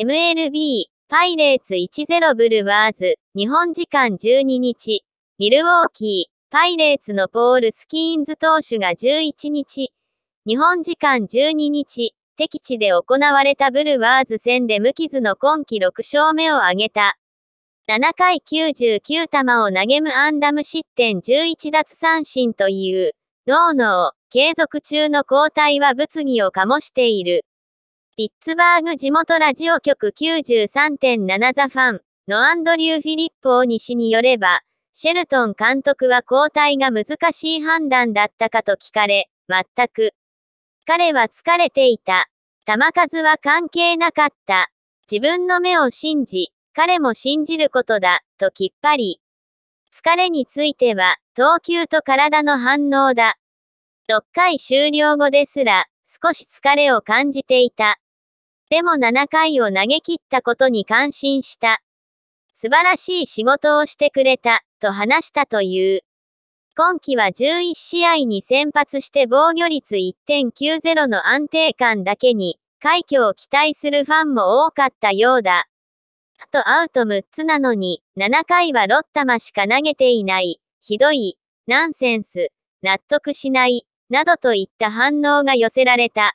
MLB、パイレーツ1-0ブルワーズ、日本時間12日、ミルウォーキー、パイレーツのポール・スキーンズ投手が11日、日本時間12日、敵地で行われたブルワーズ戦で無傷の今季6勝目を挙げた。7回99球を投げむアンダム失点11奪三振という、脳の継続中の交代は物議を醸している。ピッツバーグ地元ラジオ局93.7ザファンのアンドリュー・フィリップ大西によれば、シェルトン監督は交代が難しい判断だったかと聞かれ、全く。彼は疲れていた。球数は関係なかった。自分の目を信じ、彼も信じることだ、ときっぱり。疲れについては、投球と体の反応だ。6回終了後ですら、少し疲れを感じていた。でも7回を投げ切ったことに感心した。素晴らしい仕事をしてくれた、と話したという。今季は11試合に先発して防御率1.90の安定感だけに、快挙を期待するファンも多かったようだ。あとアウト6つなのに、7回は6玉しか投げていない、ひどい、ナンセンス、納得しない、などといった反応が寄せられた。